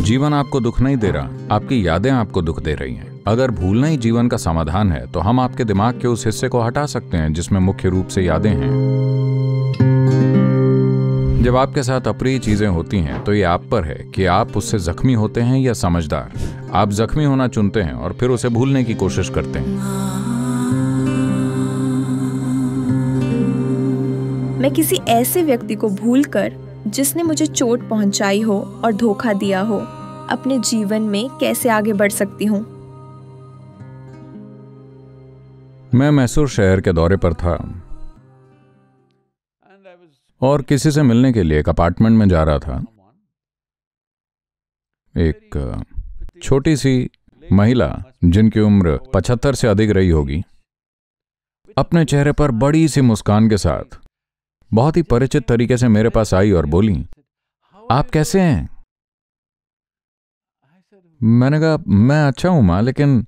जीवन आपको दुख नहीं दे रहा आपकी यादें आपको दुख दे रही हैं अगर भूलना ही जीवन का समाधान है तो हम आपके दिमाग के उस हिस्से को हटा सकते हैं जिसमें मुख्य रूप से यादें हैं जब आपके साथ अप्रिय चीजें होती हैं तो ये आप पर है कि आप उससे जख्मी होते हैं या समझदार आप जख्मी होना चुनते हैं और फिर उसे भूलने की कोशिश करते हैं मैं किसी ऐसे व्यक्ति को भूलकर जिसने मुझे चोट पहुंचाई हो और धोखा दिया हो अपने जीवन में कैसे आगे बढ़ सकती हूं मैं मैसूर शहर के दौरे पर था और किसी से मिलने के लिए एक अपार्टमेंट में जा रहा था एक छोटी सी महिला जिनकी उम्र पचहत्तर से अधिक रही होगी अपने चेहरे पर बड़ी सी मुस्कान के साथ बहुत ही परिचित तरीके से मेरे पास आई और बोली आप कैसे हैं मैंने कहा मैं अच्छा हूं मां लेकिन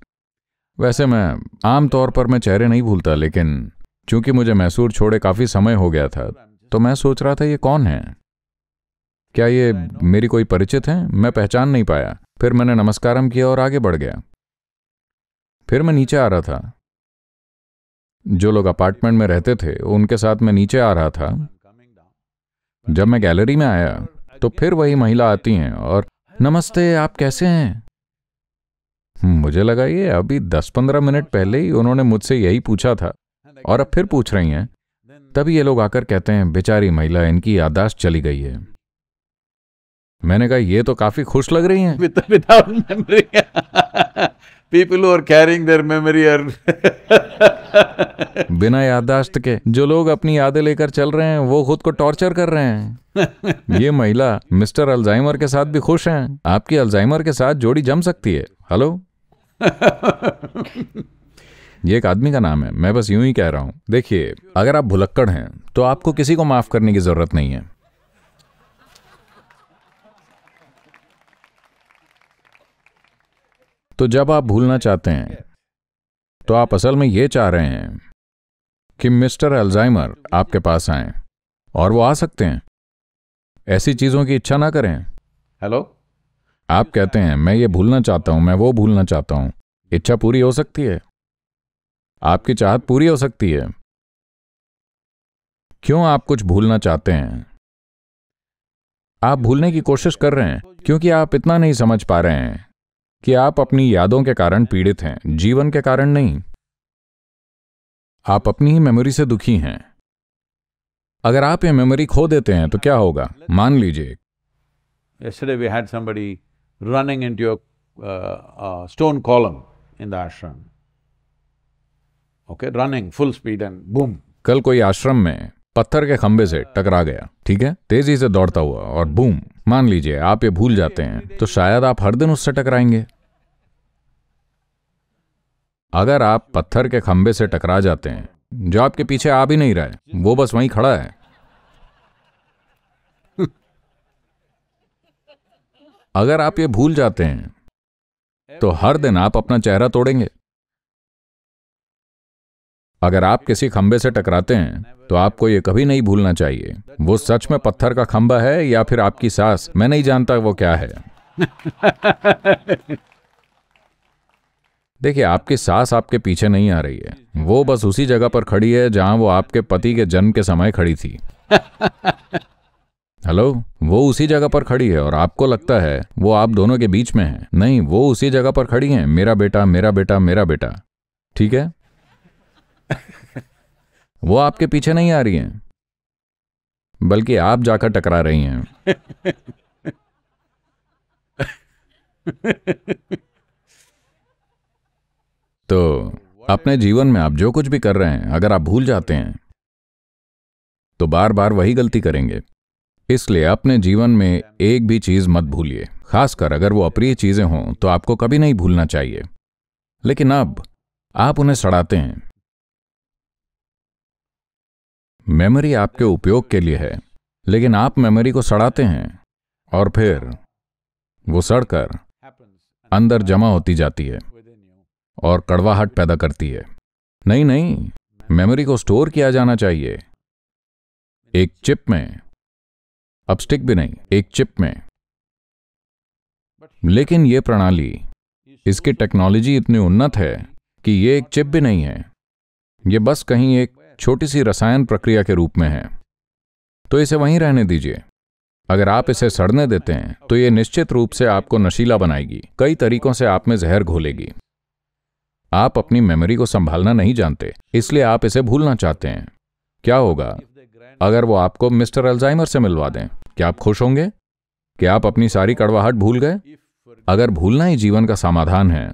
वैसे मैं आम तौर पर मैं चेहरे नहीं भूलता लेकिन चूंकि मुझे मैसूर छोड़े काफी समय हो गया था तो मैं सोच रहा था ये कौन है क्या ये मेरी कोई परिचित है मैं पहचान नहीं पाया फिर मैंने नमस्कारम किया और आगे बढ़ गया फिर मैं नीचे आ रहा था जो लोग अपार्टमेंट में रहते थे उनके साथ मैं नीचे आ रहा था जब मैं गैलरी में आया तो फिर वही महिला आती हैं और नमस्ते आप कैसे हैं मुझे लगा ये अभी दस पंद्रह मिनट पहले ही उन्होंने मुझसे यही पूछा था और अब फिर पूछ रही हैं तभी ये लोग आकर कहते हैं बेचारी महिला इनकी यादाश्त चली गई है मैंने कहा ये तो काफी खुश लग रही हैं people who carrying carrying memory memory बिना याददाश्त के जो लोग अपनी यादें लेकर चल रहे हैं वो खुद को टॉर्चर कर रहे हैं ये महिला मिस्टर अल्जाइमर के साथ भी खुश हैं आपकी अल्जाइमर के साथ जोड़ी जम सकती है हेलो ये एक आदमी का नाम है मैं बस यूं ही कह रहा हूँ देखिए अगर आप भुलक्कड़ हैं तो आपको किसी को माफ करने की जरूरत नहीं है तो जब आप भूलना चाहते हैं तो आप असल में ये चाह रहे हैं कि मिस्टर अल्जाइमर आपके पास आए और वो आ सकते हैं ऐसी चीज़ों की इच्छा ना करें हेलो आप कहते हैं मैं ये भूलना चाहता हूं मैं वो भूलना चाहता हूं इच्छा पूरी हो सकती है आपकी चाहत पूरी हो सकती है क्यों आप कुछ भूलना चाहते हैं आप भूलने की कोशिश कर रहे हैं क्योंकि आप इतना नहीं समझ पा रहे हैं कि आप अपनी यादों के कारण पीड़ित हैं जीवन के कारण नहीं आप अपनी ही मेमोरी से दुखी हैं अगर आप ये मेमोरी खो देते हैं तो क्या होगा मान लीजिए we had running in your stone column in the ashram okay running full speed and boom कल कोई आश्रम में पत्थर के खंबे से टकरा गया ठीक है तेजी से दौड़ता हुआ और बूम मान लीजिए आप ये भूल जाते हैं तो शायद आप हर दिन उससे टकराएंगे अगर आप पत्थर के खंबे से टकरा जाते हैं जो आपके पीछे आ भी नहीं रहा है वो बस वहीं खड़ा है अगर आप ये भूल जाते हैं तो हर दिन आप अपना चेहरा तोड़ेंगे अगर आप किसी खंबे से टकराते हैं तो आपको ये कभी नहीं भूलना चाहिए वो सच में पत्थर का खंबा है या फिर आपकी सास मैं नहीं जानता वो क्या है देखिए आपकी सास आपके पीछे नहीं आ रही है वो बस उसी जगह पर खड़ी है जहां वो आपके पति के जन्म के समय खड़ी थी हेलो वो उसी जगह पर खड़ी है और आपको लगता है वो आप दोनों के बीच में है नहीं वो उसी जगह पर खड़ी है मेरा बेटा मेरा बेटा मेरा बेटा ठीक है वो आपके पीछे नहीं आ रही हैं बल्कि आप जाकर टकरा रही हैं तो अपने जीवन में आप जो कुछ भी कर रहे हैं अगर आप भूल जाते हैं तो बार बार वही गलती करेंगे इसलिए अपने जीवन में एक भी चीज मत भूलिए खासकर अगर वो अप्रिय चीजें हों तो आपको कभी नहीं भूलना चाहिए लेकिन अब आप उन्हें सड़ाते हैं मेमोरी आपके उपयोग के लिए है लेकिन आप मेमोरी को सड़ाते हैं और फिर वो सड़कर अंदर जमा होती जाती है और कड़वाहट पैदा करती है नहीं नहीं मेमोरी को स्टोर किया जाना चाहिए एक चिप में अपस्टिक भी नहीं एक चिप में लेकिन यह प्रणाली इसकी टेक्नोलॉजी इतनी उन्नत है कि यह एक चिप भी नहीं है यह बस कहीं एक छोटी सी रसायन प्रक्रिया के रूप में है तो इसे वहीं रहने दीजिए अगर आप इसे सड़ने देते हैं तो यह निश्चित रूप से आपको नशीला बनाएगी कई तरीकों से आप में जहर घोलेगी आप अपनी मेमोरी को संभालना नहीं जानते इसलिए आप इसे भूलना चाहते हैं क्या होगा अगर वो आपको मिस्टर अल्जाइमर से मिलवा दें क्या आप खुश होंगे क्या आप अपनी सारी कड़वाहट भूल गए अगर भूलना ही जीवन का समाधान है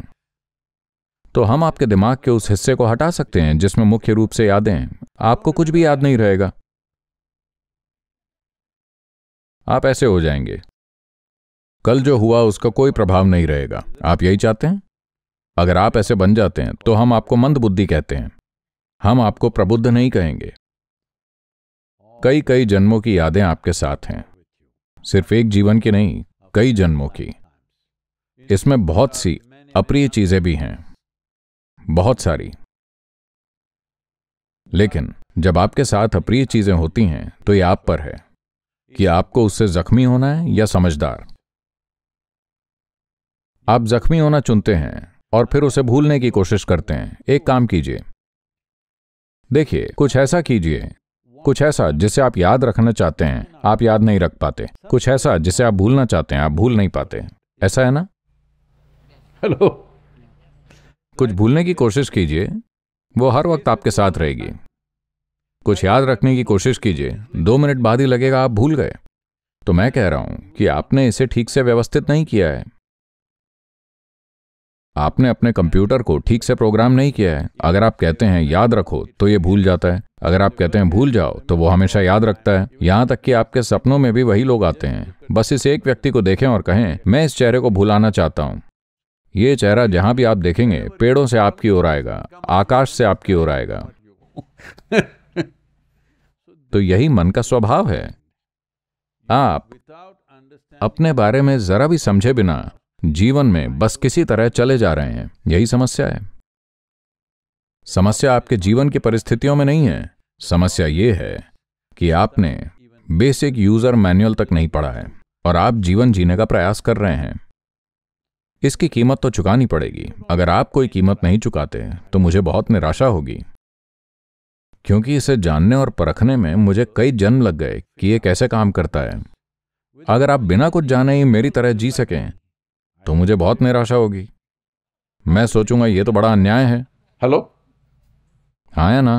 तो हम आपके दिमाग के उस हिस्से को हटा सकते हैं जिसमें मुख्य रूप से यादें हैं आपको कुछ भी याद नहीं रहेगा आप ऐसे हो जाएंगे कल जो हुआ उसका कोई प्रभाव नहीं रहेगा आप यही चाहते हैं अगर आप ऐसे बन जाते हैं तो हम आपको मंद बुद्धि कहते हैं हम आपको प्रबुद्ध नहीं कहेंगे कई कई जन्मों की यादें आपके साथ हैं सिर्फ एक जीवन की नहीं कई जन्मों की इसमें बहुत सी अप्रिय चीजें भी हैं बहुत सारी लेकिन जब आपके साथ अप्रिय चीजें होती हैं तो यह आप पर है कि आपको उससे जख्मी होना है या समझदार आप जख्मी होना चुनते हैं और फिर उसे भूलने की कोशिश करते हैं एक काम कीजिए देखिए कुछ ऐसा कीजिए कुछ ऐसा जिसे आप याद रखना चाहते हैं आप याद नहीं रख पाते कुछ ऐसा जिसे आप भूलना चाहते हैं आप भूल नहीं पाते ऐसा है ना हेलो कुछ भूलने की कोशिश कीजिए वो हर वक्त आपके साथ रहेगी कुछ याद रखने की कोशिश कीजिए दो मिनट बाद ही लगेगा आप भूल गए तो मैं कह रहा हूं कि आपने इसे ठीक से व्यवस्थित नहीं किया है आपने अपने कंप्यूटर को ठीक से प्रोग्राम नहीं किया है अगर आप कहते हैं याद रखो तो ये भूल जाता है अगर आप कहते हैं भूल जाओ तो वो हमेशा याद रखता है यहाँ तक कि आपके सपनों में भी वही लोग आते हैं बस इस एक व्यक्ति को देखें और कहें मैं इस चेहरे को भूलाना चाहता हूँ ये चेहरा जहां भी आप देखेंगे पेड़ों से आपकी ओर आएगा आकाश से आपकी ओर आएगा तो यही मन का स्वभाव है आप अपने बारे में जरा भी समझे बिना जीवन में बस किसी तरह चले जा रहे हैं यही समस्या है समस्या आपके जीवन की परिस्थितियों में नहीं है समस्या ये है कि आपने बेसिक यूजर मैनुअल तक नहीं पढ़ा है और आप जीवन जीने का प्रयास कर रहे हैं इसकी कीमत तो चुकानी पड़ेगी अगर आप कोई कीमत नहीं चुकाते तो मुझे बहुत निराशा होगी क्योंकि इसे जानने और परखने में मुझे कई जन्म लग गए कि यह कैसे काम करता है अगर आप बिना कुछ जाने ही मेरी तरह जी सकें तो मुझे बहुत निराशा होगी मैं सोचूंगा यह तो बड़ा अन्याय है हेलो हाँ या ना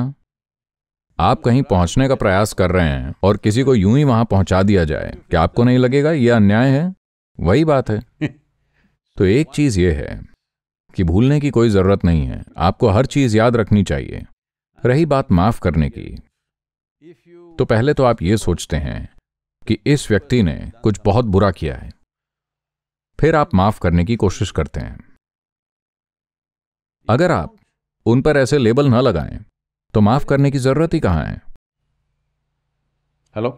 आप कहीं पहुंचने का प्रयास कर रहे हैं और किसी को यूं ही वहां पहुंचा दिया जाए क्या आपको नहीं लगेगा यह अन्याय है वही बात है तो एक चीज ये है कि भूलने की कोई जरूरत नहीं है आपको हर चीज याद रखनी चाहिए रही बात माफ करने की तो पहले तो आप ये सोचते हैं कि इस व्यक्ति ने कुछ बहुत बुरा किया है फिर आप माफ करने की कोशिश करते हैं अगर आप उन पर ऐसे लेबल ना लगाएं तो माफ करने की जरूरत ही कहां है हेलो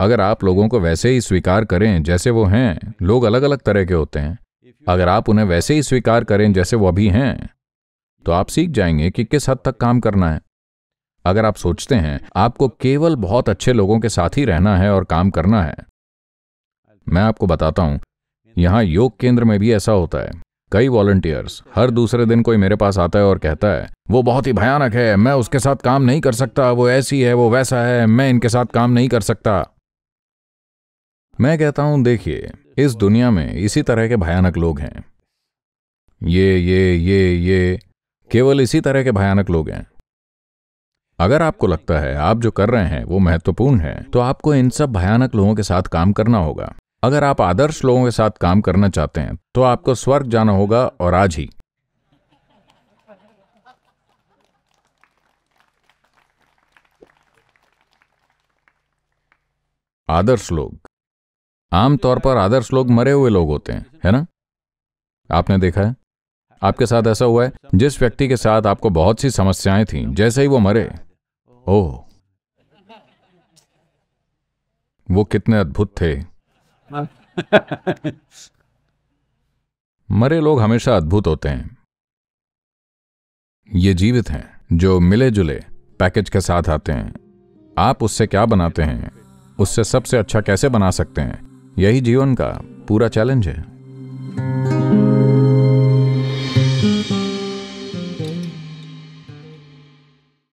अगर आप लोगों को वैसे ही स्वीकार करें जैसे वो हैं लोग अलग अलग तरह के होते हैं अगर आप उन्हें वैसे ही स्वीकार करें जैसे वो अभी हैं तो आप सीख जाएंगे कि किस हद तक काम करना है अगर आप सोचते हैं आपको केवल बहुत अच्छे लोगों के साथ ही रहना है और काम करना है मैं आपको बताता हूं यहां योग केंद्र में भी ऐसा होता है कई वॉलंटियर्स हर दूसरे दिन कोई मेरे पास आता है और कहता है वो बहुत ही भयानक है मैं उसके साथ काम नहीं कर सकता वो ऐसी है वो वैसा है मैं इनके साथ काम नहीं कर सकता मैं कहता हूं देखिए इस दुनिया में इसी तरह के भयानक लोग हैं ये ये ये ये केवल इसी तरह के भयानक लोग हैं अगर आपको लगता है आप जो कर रहे हैं वो महत्वपूर्ण है तो आपको इन सब भयानक लोगों के साथ काम करना होगा अगर आप आदर्श लोगों के साथ काम करना चाहते हैं तो आपको स्वर्ग जाना होगा और आज ही आदर्श लोग आमतौर पर आदर्श लोग मरे हुए लोग होते हैं है ना आपने देखा है आपके साथ ऐसा हुआ है जिस व्यक्ति के साथ आपको बहुत सी समस्याएं थी जैसे ही वो मरे ओह वो कितने अद्भुत थे मरे लोग हमेशा अद्भुत होते हैं ये जीवित हैं जो मिले जुले पैकेज के साथ आते हैं आप उससे क्या बनाते हैं उससे सबसे अच्छा कैसे बना सकते हैं यही जीवन का पूरा चैलेंज है